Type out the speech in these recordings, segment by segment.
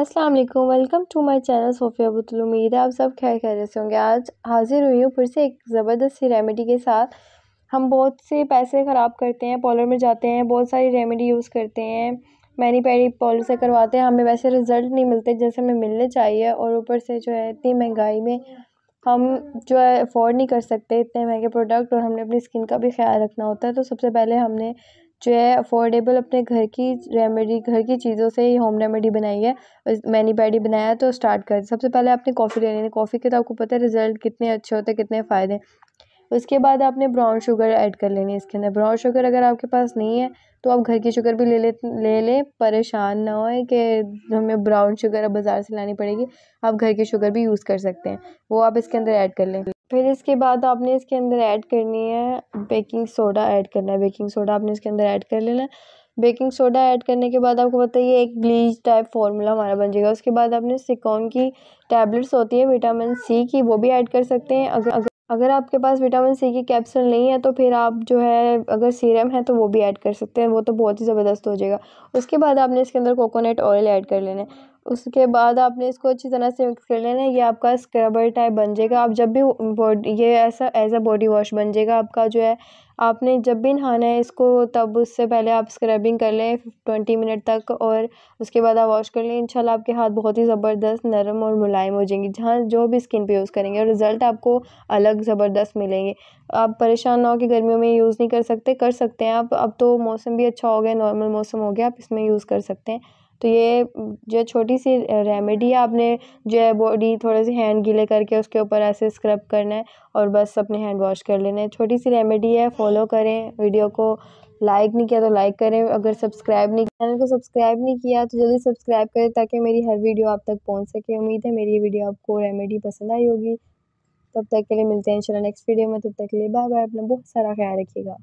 अस्सलाम वालेकुम welcome to my channel Sofia Batool उम्मीद है आप सब खैर खैर से होंगे आज हाज़िर हुई हूँ फिर से एक ज़बरदस्त सी रेमेडी के साथ हम बहुत से पैसे ख़राब करते हैं पॉलर में जाते हैं बहुत सारी रेमेडी यूज़ करते हैं मैनी पैडी पॉलर से करवाते हैं हमें वैसे रिज़ल्ट नहीं मिलते जैसे हमें मिलने चाहिए और ऊपर से जो है इतनी महंगाई में हम जो है अफोर्ड नहीं कर सकते इतने महंगे प्रोडक्ट और हमने अपनी स्किन का भी ख्याल रखना होता है तो सबसे पहले हमने जो है अफोर्डेबल अपने घर की रेमेडी घर की चीज़ों से ही होम रेमेडी बनाई है मैनी पैडी बनाया तो स्टार्ट कर सबसे पहले आपने कॉफ़ी लेनी है कॉफ़ी के तो आपको पता है रिज़ल्ट कितने अच्छे होते हैं कितने फ़ायदे उसके बाद आपने ब्राउन शुगर ऐड कर लेनी है इसके अंदर ब्राउन शुगर अगर आपके पास नहीं है तो आप घर की शुगर भी ले ले ले लें परेशान ना होए कि हमें ब्राउन शुगर अब बाज़ार से लानी पड़ेगी आप घर की शुगर भी यूज़ कर सकते हैं वो आप इसके अंदर ऐड कर लें फिर इसके बाद आपने इसके अंदर ऐड करनी है बेकिंग सोडा ऐड करना है बेकिंग सोडा आपने इसके अंदर ऐड कर लेना है बेकिंग सोडा ऐड करने के बाद आपको पता एक ब्लीच टाइप फार्मूला हमारा बन जाएगा उसके बाद आपने सिकॉन की टैबलेट्स होती है विटामिन सी की वो भी ऐड कर सकते हैं अगर अगर अगर आपके पास विटामिन सी की कैप्सूल नहीं है तो फिर आप जो है अगर सीरम है तो वो भी ऐड कर सकते हैं वो तो बहुत ही ज़बरदस्त हो जाएगा उसके बाद आपने इसके अंदर कोकोनट ऑयल ऐड कर लेना है उसके बाद आपने इसको अच्छी तरह से मिक्स कर लेना है ये आपका स्क्रबर टाइप बन जाएगा आप जब भी बॉडी ये ऐसा एज अ बॉडी वॉश बन जाएगा आपका जो है आपने जब भी नहाना है इसको तब उससे पहले आप स्क्रबिंग कर लें ट्वेंटी मिनट तक और उसके बाद आप वॉश कर लें इंशाल्लाह आपके हाथ बहुत ही ज़बरदस्त नरम और मुलायम हो जाएंगे जहाँ जो भी स्किन पे यूज़ करेंगे और रिज़ल्ट आपको अलग ज़बरदस्त मिलेंगे आप परेशान ना हो कि गर्मियों में यूज़ नहीं कर सकते कर सकते हैं आप अब तो मौसम भी अच्छा हो गया नॉर्मल मौसम हो गया आप इसमें यूज़ कर सकते हैं तो ये जो छोटी सी रेमेडी है आपने जो है बॉडी थोड़े से हैंड गीले करके उसके ऊपर ऐसे स्क्रब करना है और बस अपने हैंड वॉश कर लेना है छोटी सी रेमेडी है फॉलो करें वीडियो को लाइक नहीं किया तो लाइक करें अगर सब्सक्राइब नहीं चैनल को सब्सक्राइब नहीं किया तो जल्दी सब्सक्राइब करें ताकि मेरी हर वीडियो आप तक पहुँच सके उम्मीद है मेरी ये वीडियो आपको रेमेडी पसंद आई होगी तब तक के लिए मिलते हैं इंशाल्लाह नेक्स्ट वीडियो में तब तक के लिए बाय बाय अपना बहुत सारा ख्याल रखिएगा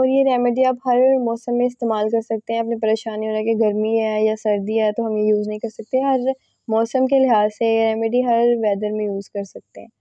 और ये रेमेडी आप हर मौसम में इस्तेमाल कर सकते हैं अपनी परेशानी हो रहा है कि गर्मी है या सर्दी है तो हम ये यूज़ नहीं कर सकते हर मौसम के लिहाज से ये रेमेडी हर वेदर में यूज़ कर सकते हैं